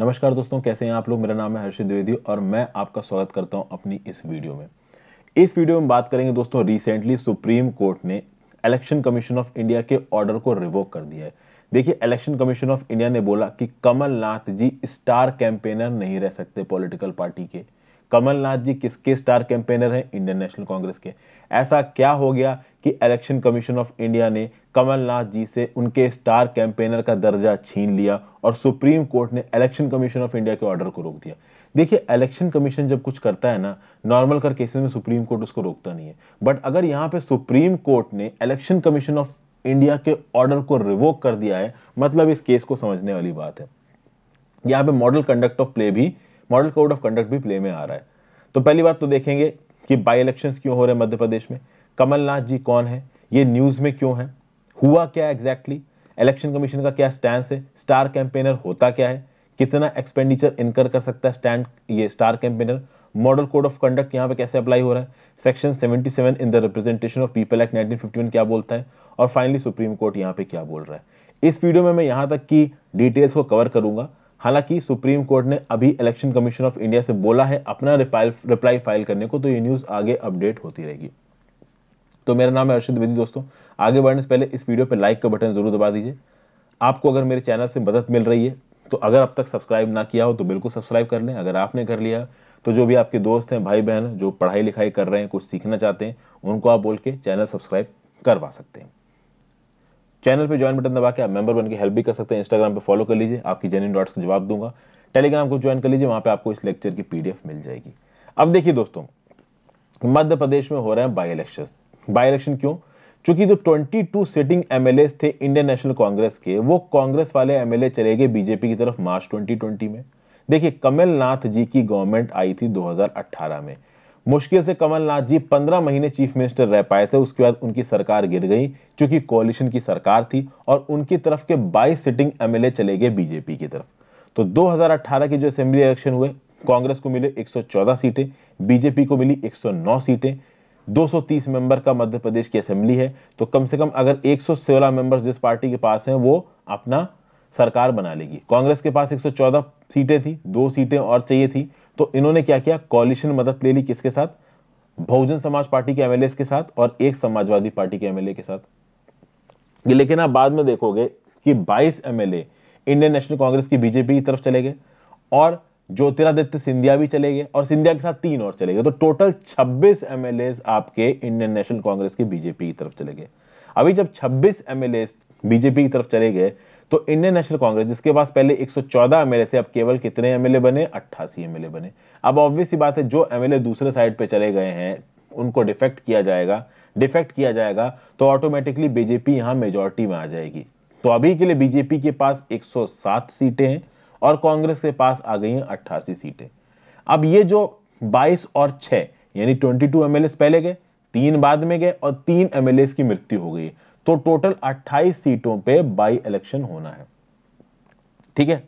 नमस्कार दोस्तों कैसे हैं आप लोग मेरा नाम है हर्षित द्विवेदी और मैं आपका स्वागत करता हूं अपनी इस वीडियो में इस वीडियो में बात करेंगे दोस्तों रिसेंटली सुप्रीम कोर्ट ने इलेक्शन कमीशन ऑफ इंडिया के ऑर्डर को रिवोक कर दिया है देखिए इलेक्शन कमीशन ऑफ इंडिया ने बोला कि कमलनाथ जी स्टार कैंपेनर नहीं रह सकते पॉलिटिकल पार्टी के कमलनाथ जी किसके स्टार कैंपेनर हैं इंडियन नेशनल कांग्रेस के ऐसा क्या हो गया कि इलेक्शन कमीशन ऑफ इंडिया ने कमलनाथ जी से उनके स्टार कैंपेनर का दर्जा छीन लिया और सुप्रीम कोर्ट ने इलेक्शन कमीशन ऑफ इंडिया के ऑर्डर को रोक दिया देखिए इलेक्शन कमीशन जब कुछ करता है ना नॉर्मल कर केसेस में सुप्रीम कोर्ट उसको रोकता नहीं है बट अगर यहाँ पे सुप्रीम कोर्ट ने इलेक्शन कमीशन ऑफ इंडिया के ऑर्डर को रिवोक कर दिया है मतलब इस केस को समझने वाली बात है यहाँ पे मॉडल कंडक्ट ऑफ प्ले भी मॉडल कोड ऑफ कंडक्ट भी प्ले में आ रहा है तो पहली बात तो देखेंगे कि बाई इलेक्शन क्यों हो रहे हैं मध्य प्रदेश में कमलनाथ जी कौन है ये न्यूज़ में क्यों है हुआ क्या एग्जैक्टली इलेक्शन कमीशन का क्या स्टैंड है स्टार कैंपेनर होता क्या है कितना एक्सपेंडिचर इनकर कर सकता है स्टैंड ये star campaigner model code of conduct यहाँ पे कैसे अप्लाई हो रहा है section 77 in the representation of people act 1951 क्या बोलता है और फाइनली सुप्रीम कोर्ट यहाँ पे क्या बोल रहा है इस वीडियो में मैं यहाँ तक की डिटेल्स को कवर करूंगा हालांकि सुप्रीम कोर्ट ने अभी इलेक्शन कमीशन ऑफ इंडिया से बोला है अपना रिप्लाई फाइल करने को तो ये न्यूज़ आगे अपडेट होती रहेगी तो मेरा नाम है अर्षद विधि दोस्तों आगे बढ़ने से पहले इस वीडियो पर लाइक का बटन ज़रूर दबा दीजिए आपको अगर मेरे चैनल से मदद मिल रही है तो अगर अब तक सब्सक्राइब ना किया हो तो बिल्कुल सब्सक्राइब कर लें अगर आपने कर लिया तो जो भी आपके दोस्त हैं भाई बहन जो पढ़ाई लिखाई कर रहे हैं कुछ सीखना चाहते हैं उनको आप बोल के चैनल सब्सक्राइब करवा सकते हैं चैनल पे ज्वाइन बटन दबा के आप मेंबर बन के हेल्प भी कर सकते हैं इंस्टाग्राम पे फॉलो कर लीजिए आपकी जेन्यून डॉट्स का जवाब दूंगा टेलीग्राम को ज्वाइन कर लीजिए वहां पे आपको इस लेक्चर की पीडीएफ मिल जाएगी अब देखिए दोस्तों मध्य प्रदेश में हो रहे हैं बाई इलेक्शन बाई इलेक्शन क्यों चूंकि जो 22 सिटिंग एमएलए थे इंडियन नेशनल कांग्रेस के वो कांग्रेस वाले एमएलए चले गए बीजेपी की तरफ मार्च 2020 में देखिए कमलनाथ जी की गवर्नमेंट आई थी 2018 में मुश्किल से कमलनाथ जी पंद्रह महीने चीफ मिनिस्टर रह पाए थे उसके बाद उनकी सरकार गिर गई क्योंकि कोलिशन की सरकार थी और उनकी तरफ के 22 सिटिंग एमएलए चले गए बीजेपी की तरफ तो 2018 के जो असेंबली इलेक्शन हुए कांग्रेस को मिले 114 सीटें बीजेपी को मिली 109 सीटें 230 मेंबर का मध्य प्रदेश की असेंबली है तो कम से कम अगर 116 मेंबर्स जिस पार्टी के पास हैं वो अपना सरकार बना लेगी कांग्रेस के पास 114 सीटें थी दो सीटें और चाहिए थी तो इन्होंने क्या किया कॉलिशन मदद ले ली किसके साथ बहुजन समाज पार्टी के एमएलए के साथ और एक समाजवादी पार्टी के एमएलए के साथ लेकिन आप बाद में देखोगे कि 22 एमएलए इंडियन नेशनल कांग्रेस की बीजेपी की तरफ चले गए और ज्योतिरादित्य सिंधिया भी चले गए और सिंधिया के साथ तीन और चले गए तो टोटल 26 एमएलए आपके इंडियन नेशनल कांग्रेस की बीजेपी की तरफ चले गए अभी जब 26 एमएलए बीजेपी की तरफ चले गए तो इंडियन नेशनल कांग्रेस जिसके पास पहले 114 एमएलए थे अब केवल कितने एमएलए बने अट्ठासी एमएलए बने अब ऑब्वियस बात है जो एमएलए दूसरे साइड पे चले गए हैं उनको डिफेक्ट किया जाएगा डिफेक्ट किया जाएगा तो ऑटोमेटिकली बीजेपी यहां मेजोरिटी में आ जाएगी तो अभी के लिए बीजेपी के पास एक सीटें हैं और कांग्रेस के पास आ गई हैं अट्ठासी सीटें अब ये जो बाईस और छह यानी ट्वेंटी टू पहले गए तीन बाद में गए और तीन एमएलए की मृत्यु हो गई तो टोटल 28 सीटों पे बाई इलेक्शन होना है ठीक है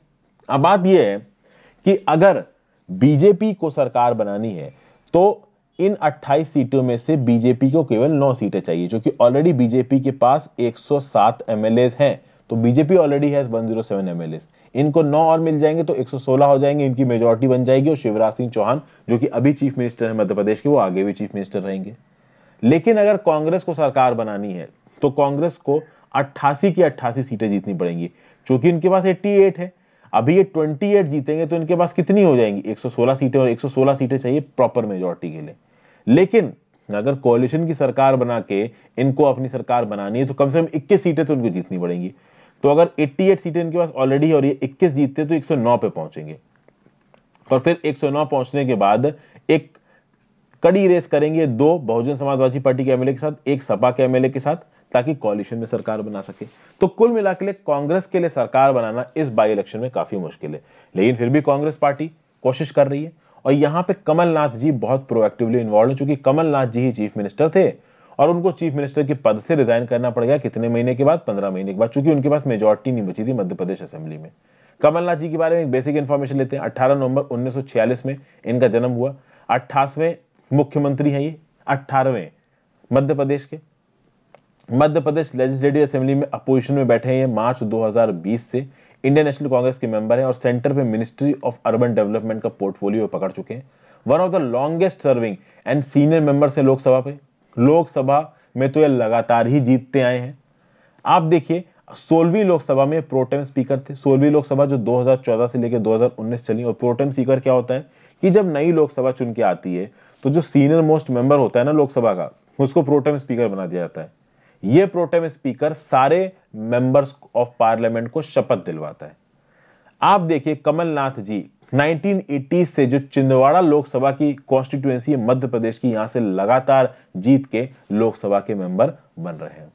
अब बात यह है कि अगर बीजेपी को सरकार बनानी है तो इन 28 सीटों में से बीजेपी को केवल 9 सीटें चाहिए जो कि ऑलरेडी बीजेपी के पास 107 एमएलए हैं तो बीजेपी ऑलरेडी है 107 एमएलए इनको 9 और मिल जाएंगे तो 116 हो जाएंगे इनकी मेजोरिटी बन जाएगी और शिवराज सिंह चौहान जो कि अभी चीफ मिनिस्टर है मध्य प्रदेश के वो आगे भी चीफ मिनिस्टर रहेंगे लेकिन अगर कांग्रेस को सरकार बनानी है तो कांग्रेस को अट्ठासी की अट्ठासी सीटें जीतनी पड़ेंगी चूंकि इनके पास 88 है अभी ये 28 जीतेंगे तो इनके पास कितनी हो जाएंगी 116 सीटें और 116 सीटें चाहिए प्रॉपर मेजोरिटी के लिए लेकिन अगर कोलिशन की सरकार बना के इनको अपनी सरकार बनानी है तो कम से कम इक्कीस सीटें तो इनको जीतनी पड़ेंगी तो अगर 88 सीटें इनके पास ऑलरेडी है और ये 21 जीतते तो 109 पे पहुंचेंगे और फिर 109 पहुंचने के बाद एक कड़ी रेस करेंगे दो बहुजन समाजवादी पार्टी के एमएलए के साथ एक सपा के एमएलए के साथ ताकि कॉलिशन में सरकार बना सके तो कुल मिला के लिए कांग्रेस के लिए सरकार बनाना इस बाई इलेक्शन में काफी मुश्किल है लेकिन फिर भी कांग्रेस पार्टी कोशिश कर रही है और यहां पे कमलनाथ जी बहुत प्रोएक्टिवली इन्वॉल्व है चूंकि कमलनाथ जी ही चीफ मिनिस्टर थे और उनको चीफ मिनिस्टर के पद से रिजाइन करना पड़ गया कितने महीने के बाद पंद्रह महीने के बाद चूंकि उनके पास मेजोरिटी नहीं बची थी मध्य प्रदेश असेंबली में कमलनाथ जी के बारे में एक बेसिक इन्फॉर्मेशन लेते हैं 18 नवंबर 1946 में इनका जन्म हुआ अट्ठासवें मुख्यमंत्री हैं ये अट्ठारहवें मध्य प्रदेश के मध्य प्रदेश लेजिस्लेटिव असेंबली में अपोजिशन में बैठे हैं ये मार्च 2020 से इंडियन नेशनल कांग्रेस के मेंबर हैं और सेंटर पे मिनिस्ट्री ऑफ अर्बन डेवलपमेंट का पोर्टफोलियो पकड़ चुके हैं one of the longest serving and senior members हैं लोकसभा पे लोकसभा में तो ये लगातार ही जीतते आए हैं आप देखिए सोलहवीं लोकसभा में प्रोटेम स्पीकर थे सोलहवीं लोकसभा जो 2014 से लेकर 2019 चली और प्रोटेम स्पीकर क्या होता है कि जब नई लोकसभा चुन के आती है तो जो सीनियर मोस्ट मेंबर होता है ना लोकसभा का उसको प्रोटेम स्पीकर बना दिया जाता है ये प्रोटेम स्पीकर सारे मेंबर्स ऑफ पार्लियामेंट को शपथ दिलवाता है आप देखिए कमलनाथ जी 1980 से जो चिंदवाड़ा लोकसभा की कॉन्स्टिट्यूएंसी मध्य प्रदेश की यहां से लगातार जीत के लोकसभा के मेंबर बन रहे हैं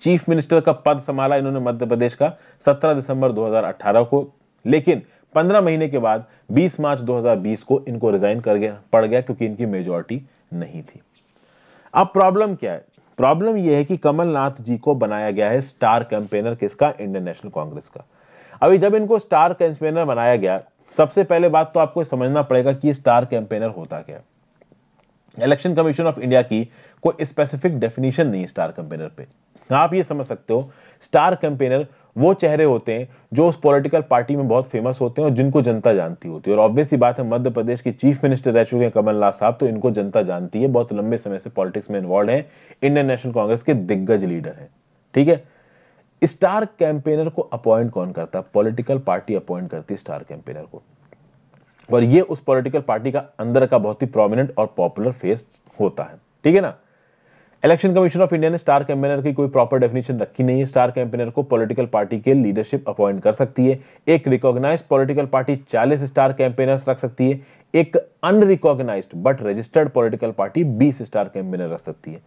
चीफ मिनिस्टर का पद संभाला इन्होंने मध्य प्रदेश का 17 दिसंबर 2018 को लेकिन पंद्रह महीने के बाद 20 मार्च 2020 को इनको रिजाइन कर गया पड़ गया क्योंकि इनकी मेजोरिटी नहीं थी अब प्रॉब्लम क्या है प्रॉब्लम यह है कि कमलनाथ जी को बनाया गया है स्टार कैंपेनर किसका इंडियन नेशनल कांग्रेस का अभी जब इनको स्टार कैंपेनर बनाया गया सबसे पहले बात तो आपको समझना पड़ेगा कि स्टार कैंपेनर होता क्या इलेक्शन कमीशन ऑफ इंडिया की कोई स्पेसिफिक डेफिनेशन नहीं स्टार कंपेनर पे आप ये समझ सकते हो स्टार कंपेनर वो चेहरे होते हैं जो उस पॉलिटिकल पार्टी में बहुत फेमस होते हैं और जिनको जनता जानती होती है और ऑब्वियसली बात है मध्य प्रदेश के चीफ मिनिस्टर रह चुके हैं कमलनाथ साहब तो इनको जनता जानती है बहुत लंबे समय से पॉलिटिक्स में इन्वॉल्व है इंडियन नेशनल कांग्रेस के दिग्गज लीडर है ठीक है स्टार कैंपेनर को अपॉइंट कौन करता है पॉलिटिकल पार्टी अपॉइंट करती है स्टार कैंपेनर को और ये उस पॉलिटिकल पार्टी का अंदर का बहुत ही प्रोमिनेंट और पॉपुलर फेस होता है ठीक है ना इलेक्शन कमीशन ऑफ इंडिया ने स्टार कैंपेनर की कोई प्रॉपर डेफिनेशन रखी नहीं है स्टार कैंपेनर को पॉलिटिकल पार्टी के लीडरशिप अपॉइंट कर सकती है एक recognise political party 40 star campaigners रख सकती है एक unrecognise but registered political party 20 star campaigner रख सकती है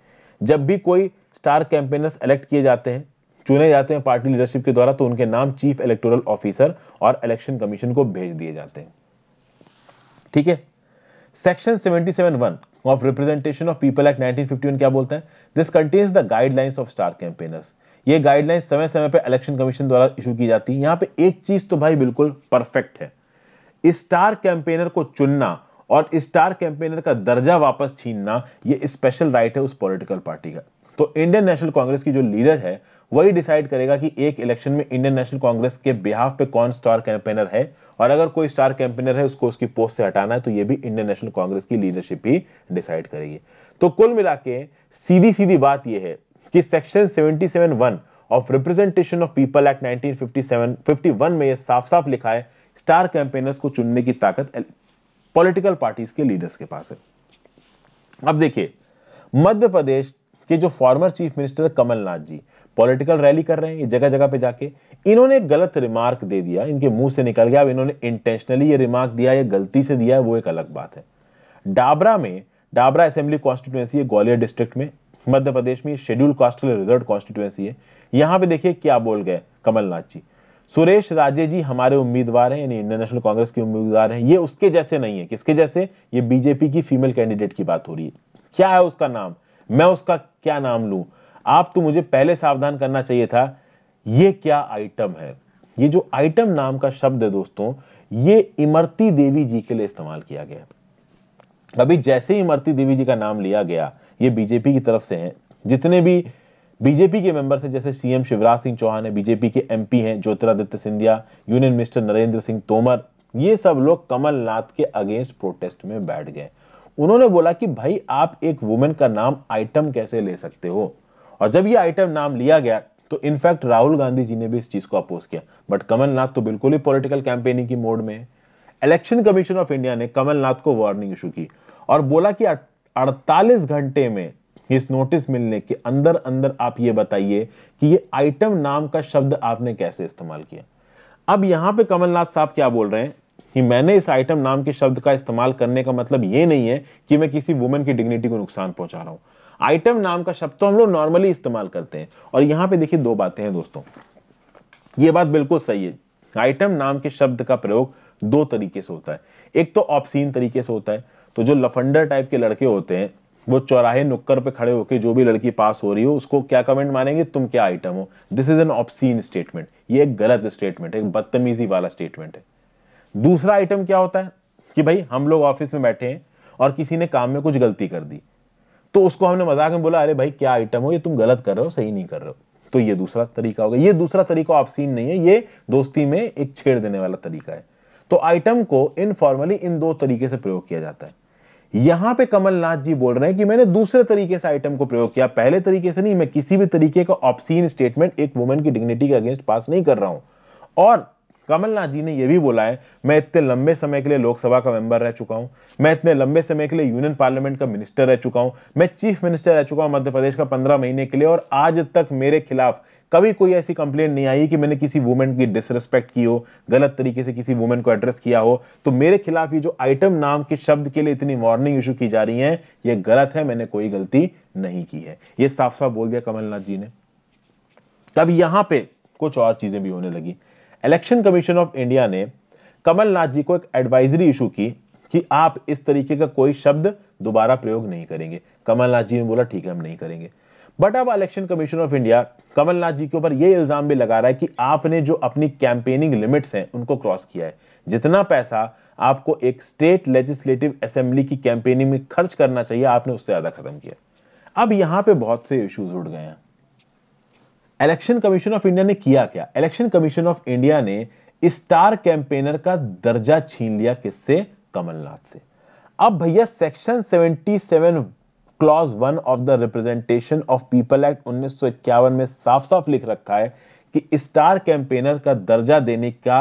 जब भी कोई स्टार कैंपेनर्स इलेक्ट किए जाते हैं चुने जाते हैं पार्टी लीडरशिप के द्वारा तो उनके नाम चीफ इलेक्टोरल ऑफिसर और इलेक्शन कमीशन को भेज दिए जाते हैं ठीक है section 77.1 of representation of people act 1951 क्या बोलते हैं this contains the guidelines of star campaigners ये गाइडलाइंस समय समय पर इलेक्शन कमीशन द्वारा इशू की जाती है यहाँ पे एक चीज तो भाई बिल्कुल परफेक्ट है स्टार कैंपेनर को चुनना और स्टार कैंपेनर का दर्जा वापस छीनना ये स्पेशल राइट है उस पॉलिटिकल पार्टी का तो इंडियन नेशनल कांग्रेस की जो लीडर है वही डिसाइड करेगा कि एक इलेक्शन में इंडियन नेशनल कांग्रेस के बिहाफ पे कौन स्टार कैंपेनर है और अगर कोई स्टार कैंपेनर है उसको उसकी पोस्ट से हटाना है तो ये भी इंडियन नेशनल कांग्रेस की लीडरशिप ही डिसाइड करेगी तो कुल मिला सीधी सीधी बात यह है कि section seventy seven of representation of people act nineteen 51 में यह साफ साफ लिखा है स्टार कैंपेनर्स को चुनने की ताकत पॉलिटिकल पार्टीज के लीडर्स के पास है अब देखिए मध्य प्रदेश कि जो former chief minister Kamal Nath ji political rally कर रहे हैं ये जगह जगह पे जाके इन्होंने गलत रिमार्क दे दिया इनके मुंह से निकल गया अब इन्होंने इंटेंशनली ये रिमार्क दिया या गलती से दिया है वो एक अलग बात है डाबरा में डाबरा असेंबली कॉन्स्टिट्यूएंसी है ग्वालियर डिस्ट्रिक्ट में मध्य प्रदेश में शेड्यूल कास्ट के रिजर्व कॉन्स्टिट्यूएंसी है यहां पर देखिए क्या बोल गए कमलनाथ जी सुरेश राजे जी हमारे उम्मीदवार हैं यानी इंडियन नेशनल कांग्रेस के उम्मीदवार हैं ये उसके जैसे नहीं है किसके जैसे ये बीजेपी की फीमेल कैंडिडेट की बात हो रही है क्या है उसका नाम मैं उसका क्या नाम लू आप तो मुझे पहले सावधान करना चाहिए था ये क्या आइटम है ये जो आइटम नाम का शब्द है दोस्तों ये इमरती देवी जी के लिए इस्तेमाल किया गया अभी जैसे ही इमरती देवी जी का नाम लिया गया ये बीजेपी की तरफ से हैं जितने भी बीजेपी के मेंबर्स हैं जैसे सीएम शिवराज सिंह चौहान है बीजेपी के एमपी हैं ज्योतिरादित्य सिंधिया यूनियन मिनिस्टर नरेंद्र सिंह तोमर ये सब लोग कमलनाथ के अगेंस्ट प्रोटेस्ट में बैठ गए उन्होंने बोला कि भाई आप एक वुमेन का नाम आइटम कैसे ले सकते हो और जब ये आइटम नाम लिया गया तो इनफैक्ट राहुल गांधी जी ने भी इस चीज को अपोज किया बट कमलनाथ तो बिल्कुल ही पॉलिटिकल कैंपेनिंग की मोड में है इलेक्शन कमीशन ऑफ इंडिया ने कमलनाथ को वार्निंग इशू की और बोला कि 48 घंटे में इस नोटिस मिलने के अंदर अंदर आप ये बताइए कि ये आइटम नाम का शब्द आपने कैसे इस्तेमाल किया अब यहां पे कमलनाथ साहब क्या बोल रहे हैं कि मैंने इस आइटम नाम के शब्द का इस्तेमाल करने का मतलब ये नहीं है कि मैं किसी वुमेन की डिग्निटी को नुकसान पहुंचा रहा हूं आइटम नाम का शब्द तो हम लोग नॉर्मली इस्तेमाल करते हैं और यहां पे देखिए दो बातें हैं दोस्तों ये बात बिल्कुल सही है आइटम नाम के शब्द का प्रयोग दो तरीके से होता है एक तो ऑप्सीन तरीके से होता है तो जो लफंडर टाइप के लड़के होते हैं वो चौराहे नुक्कर पे खड़े होकर जो भी लड़की पास हो रही हो उसको क्या कमेंट मारेंगे तुम क्या आइटम हो this is an obscene statement ये एक गलत स्टेटमेंट है एक बदतमीजी वाला स्टेटमेंट है दूसरा आइटम क्या होता है कि भाई हम लोग ऑफिस में बैठे हैं और किसी ने काम में कुछ गलती कर दी तो उसको हमने मजाक में बोला अरे भाई क्या आइटम हो ये तुम गलत कर रहे हो सही नहीं कर रहे हो तो ये दूसरा तरीका होगा ये दूसरा तरीका ऑप्शीन नहीं है ये दोस्ती में एक छेड़ देने वाला तरीका है तो आइटम को इनफॉर्मली इन दो तरीके से प्रयोग किया जाता है यहां पे कमलनाथ जी बोल रहे हैं कि मैंने दूसरे तरीके से आइटम को प्रयोग किया पहले तरीके से नहीं मैं किसी भी तरीके का ऑप्शीन स्टेटमेंट एक वुमेन की डिग्निटी के अगेंस्ट पास नहीं कर रहा हूं और कमलनाथ जी ने यह भी बोला है मैं इतने लंबे समय के लिए लोकसभा का मेंबर रह चुका हूं मैं इतने लंबे समय के लिए यूनियन पार्लियामेंट का मिनिस्टर रह चुका हूं मैं चीफ मिनिस्टर रह चुका हूं मध्य प्रदेश का पंद्रह महीने के लिए और आज तक मेरे खिलाफ कभी कोई ऐसी कंप्लेंट नहीं आई कि मैंने किसी वुमेन की डिसरिस्पेक्ट की हो गलत तरीके से किसी वुमेन को एड्रेस किया हो तो मेरे खिलाफ ये जो आइटम नाम के शब्द के लिए इतनी वार्निंग इशू की जा रही है ये गलत है मैंने कोई गलती नहीं की है ये साफ साफ बोल दिया कमलनाथ जी ने अब यहां पे कुछ और चीजें भी होने लगी इलेक्शन कमीशन ऑफ इंडिया ने कमलनाथ जी को एक एडवाइजरी इशू की कि आप इस तरीके का कोई शब्द दोबारा प्रयोग नहीं करेंगे कमलनाथ जी ने बोला ठीक है हम नहीं करेंगे बट अब Election Commission of India Kamal Nath ji के ऊपर ये इल्जाम भी लगा रहा है कि आपने जो अपनी कैंपेनिंग लिमिट्स हैं उनको क्रॉस किया है जितना पैसा आपको एक स्टेट लेजिस्लेटिव असेंबली की कैंपेनिंग में खर्च करना चाहिए आपने उससे ज़्यादा खत्म किया अब यहां पे बहुत से इश्यूज उठ गए हैं इलेक्शन कमीशन ऑफ इंडिया ने किया क्या इलेक्शन कमीशन ऑफ इंडिया ने स्टार कैंपेनर का दर्जा छीन लिया किससे कमलनाथ से अब भैया section 77 clause one of the representation of people act उन्नीस में साफ साफ लिख रखा है कि स्टार कैंपेनर का दर्जा देने का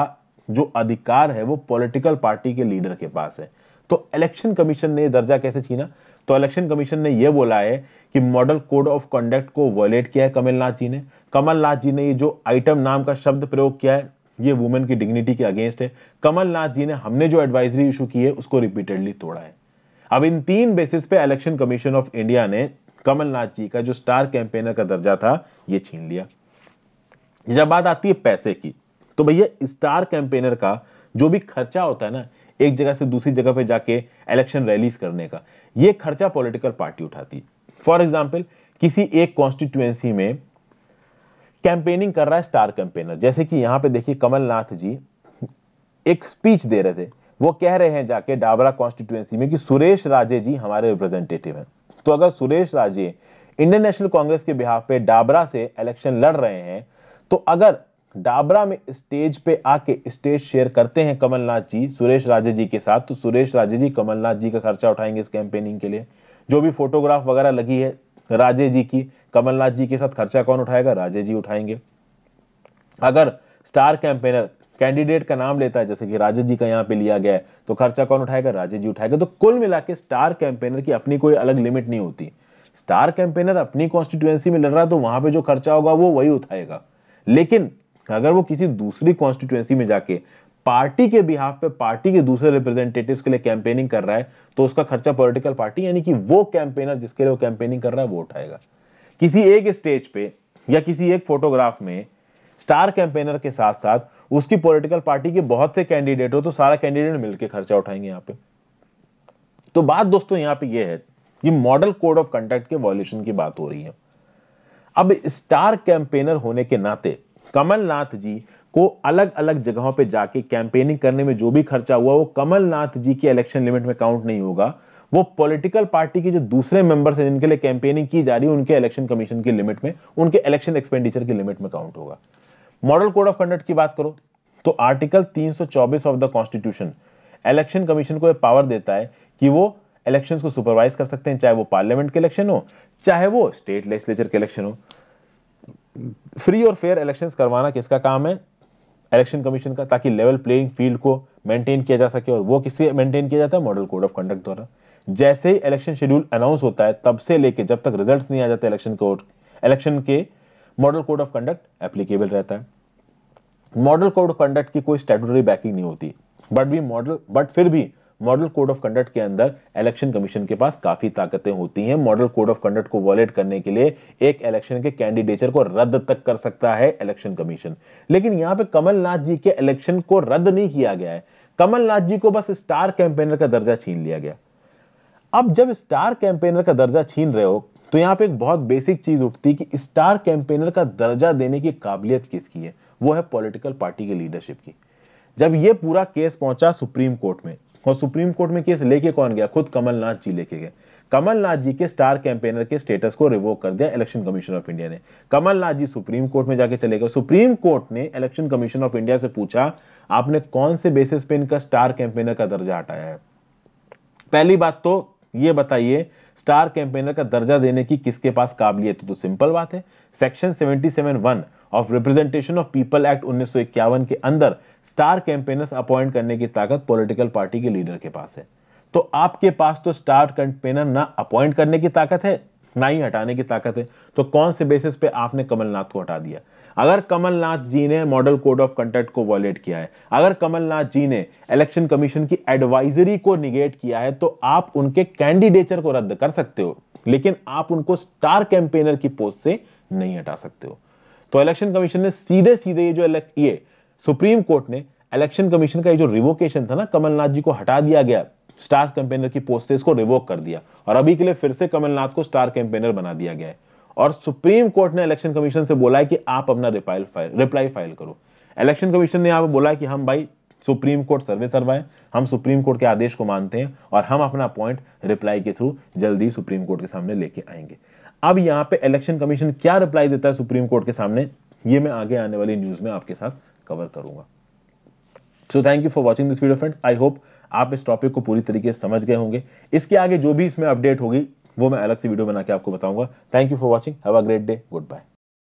जो अधिकार है वो पॉलिटिकल पार्टी के लीडर के पास है तो इलेक्शन कमीशन ने दर्जा कैसे छीना तो इलेक्शन कमीशन ने यह बोला है कि मॉडल कोड ऑफ कंडक्ट को वायलेट किया है कमलनाथ जी ने कमलनाथ जी ने ये जो आइटम नाम का शब्द प्रयोग किया है ये वुमेन की डिग्निटी के अगेंस्ट है कमलनाथ जी ने हमने जो एडवाइजरी इशू की है उसको रिपीटेडली तोड़ा है अब इन तीन बेसिस पे इलेक्शन कमीशन ऑफ इंडिया ने कमलनाथ जी का जो स्टार कैंपेनर का दर्जा था ये छीन लिया जब बात आती है पैसे की तो भैया स्टार कैंपेनर का जो भी खर्चा होता है ना एक जगह से दूसरी जगह पे जाके इलेक्शन रैलीज करने का ये खर्चा पॉलिटिकल पार्टी उठाती फॉर एग्जाम्पल किसी एक कॉन्स्टिट्यूएंसी में कैंपेनिंग कर रहा है स्टार कैंपेनर जैसे कि यहां पे देखिए कमलनाथ जी एक स्पीच दे रहे थे वो कह रहे हैं जाके डाबरा कॉन्स्टिट्यूएंसी में कि सुरेश राजे जी हमारे रिप्रेजेंटेटिव हैं तो अगर Suresh Raje Indian National Congress के बिहाफ पे डाबरा से इलेक्शन लड़ रहे हैं तो अगर डाबरा में स्टेज पे आके स्टेज शेयर करते हैं कमलनाथ जी सुरेश राजे जी के साथ तो सुरेश राजे जी कमलनाथ जी का खर्चा उठाएंगे इस कैंपेनिंग के लिए जो भी फोटोग्राफ वगैरह लगी है राजे जी की कमलनाथ जी के साथ खर्चा कौन उठाएगा राजे जी उठाएंगे अगर स्टार कैंपेनर कैंडिडेट का नाम लेता है जैसे कि राजे जी का यहाँ पे लिया गया है तो खर्चा कौन उठाएगा राजे जी उठाएगा तो कुल मिला स्टार कैंपेनर की अपनी कोई अलग लिमिट नहीं होती स्टार कैंपेनर अपनी कॉन्स्टिट्यूएंसी में लड़ रहा है तो वहां पर जो खर्चा होगा वो वही उठाएगा लेकिन अगर वो किसी दूसरी कॉन्स्टिट्युएंसी में जाके पार्टी के बिहाफ पे पार्टी के दूसरे रिप्रेजेंटेटिव्स के लिए कैंपेनिंग कर रहा है तो उसका खर्चा पॉलिटिकल पार्टी यानी कि वो कैंपेनर जिसके लिए वो कैंपेनिंग कर रहा है वो उठाएगा किसी एक स्टेज पे या किसी एक फोटोग्राफ में स्टार कैंपेनर के साथ साथ उसकी पॉलिटिकल पार्टी के बहुत से कैंडिडेट हो तो सारा कैंडिडेट मिलकर खर्चा उठाएंगे यहाँ पे तो बात दोस्तों यहाँ पे ये है कि मॉडल कोड ऑफ कंडक्ट के वॉल्यूशन की बात हो रही है अब स्टार कैंपेनर होने के नाते कमलनाथ जी को अलग अलग जगहों पे जाके कैंपेनिंग करने में जो भी खर्चा हुआ वो कमलनाथ जी के इलेक्शन लिमिट में काउंट नहीं होगा वो पॉलिटिकल पार्टी के जो दूसरे मेंबर्स हैं जिनके लिए कैंपेनिंग की जा रही है उनके इलेक्शन कमीशन की लिमिट में उनके इलेक्शन एक्सपेंडिचर की लिमिट में काउंट होगा मॉडल कोड ऑफ कंडक्ट की बात करो तो article 324 of the constitution election commission को पावर देता है कि वो इलेक्शंस को सुपरवाइज कर सकते हैं चाहे वो पार्लियामेंट के इलेक्शन हो चाहे वो स्टेट लेजिस्लेचर के इलेक्शन हो फ्री और फेयर इलेक्शंस करवाना किसका काम है इलेक्शन कमीशन का ताकि लेवल प्लेइंग फील्ड को मेंटेन किया जा सके और वो किससे मेंटेन किया जाता है मॉडल कोड ऑफ कंडक्ट द्वारा जैसे ही इलेक्शन शेड्यूल अनाउंस होता है तब से लेके जब तक रिजल्ट्स नहीं आ जाते इलेक्शन कोड इलेक्शन के model code of conduct applicable रहता है मॉडल कोड ऑफ कंडक्ट की कोई स्टेटरी बैकिंग नहीं होती बट भी मॉडल बट फिर भी मॉडल कोड ऑफ कंडक्ट के अंदर इलेक्शन कमीशन के पास काफी ताकतें होती हैं मॉडल कोड ऑफ कंडक्ट को वॉलेट करने के लिए एक इलेक्शन के कैंडिडेटर को रद्द तक कर सकता है इलेक्शन कमीशन लेकिन यहाँ पे कमलनाथ जी के इलेक्शन को रद्द नहीं किया गया है कमलनाथ जी को बस स्टार कैंपेनर का दर्जा छीन लिया गया अब जब स्टार कैंपेनर का दर्जा छीन रहे हो तो यहाँ पे एक बहुत बेसिक चीज उठती है कि स्टार कैंपेनर का दर्जा देने की काबिलियत किसकी है वो है पॉलिटिकल पार्टी की लीडरशिप की जब ये पूरा केस पहुंचा सुप्रीम कोर्ट में और सुप्रीम कोर्ट में केस लेके कौन गया खुद कमलनाथ जी लेके गए कमलनाथ जी के स्टार कैंपेनर के स्टेटस को रिवोक कर दिया इलेक्शन कमीशन ऑफ इंडिया ने कमलनाथ जी सुप्रीम कोर्ट में जाके चले गए सुप्रीम कोर्ट ने इलेक्शन कमीशन ऑफ इंडिया से पूछा आपने कौन से बेसिस पे इनका स्टार कैंपेनर का दर्जा हटाया है पहली बात तो ये बताइए स्टार कैंपेनर का दर्जा देने की किसके पास काबिलियत है तो सिंपल बात है section 77 one of representation of people act उन्नीस के अंदर स्टार कैंपेनर्स अपॉइंट करने की ताकत पॉलिटिकल पार्टी के लीडर के पास है तो आपके पास तो स्टार कैंपेनर ना अपॉइंट करने की ताकत है ना ही हटाने की ताकत है तो कौन से बेसिस पे आपने कमलनाथ को हटा दिया अगर कमलनाथ जी ने मॉडल कोड ऑफ कंडक्ट को वॉयलेट किया है अगर कमलनाथ जी ने इलेक्शन कमीशन की एडवाइजरी को निगेट किया है तो आप उनके कैंडिडेचर को रद्द कर सकते हो लेकिन आप उनको स्टार कैंपेनर की पोस्ट से नहीं हटा सकते हो तो इलेक्शन कमीशन ने सीधे सीधे ये जो ये सुप्रीम कोर्ट ने इलेक्शन कमीशन का ये जो रिवोकेशन था ना कमलनाथ जी को हटा दिया गया स्टार कैंपेनर की पोस्ट से इसको रिवोक कर दिया और अभी के लिए फिर से कमलनाथ को स्टार कैंपेनर बना दिया गया है और सुप्रीम कोर्ट ने इलेक्शन कमीशन से बोला है कि आप अपना रिप्लाई फाइल रिप्लाई फाइल करो इलेक्शन कमीशन ने आप बोला कि हम भाई सुप्रीम कोर्ट सर्वे सर्वाए हम सुप्रीम कोर्ट के आदेश को मानते हैं और हम अपना पॉइंट रिप्लाई के थ्रू जल्दी सुप्रीम कोर्ट के सामने लेके आएंगे अब यहाँ पे इलेक्शन कमीशन क्या रिप्लाई देता है सुप्रीम कोर्ट के सामने ये मैं आगे आने वाली न्यूज में आपके साथ कवर करूंगा so thank you for watching this video friends I hope आप इस टॉपिक को पूरी तरीके से समझ गए होंगे इसके आगे जो भी इसमें अपडेट होगी वो मैं अलग से वीडियो बना के आपको बताऊंगा thank you for watching have a great day good bye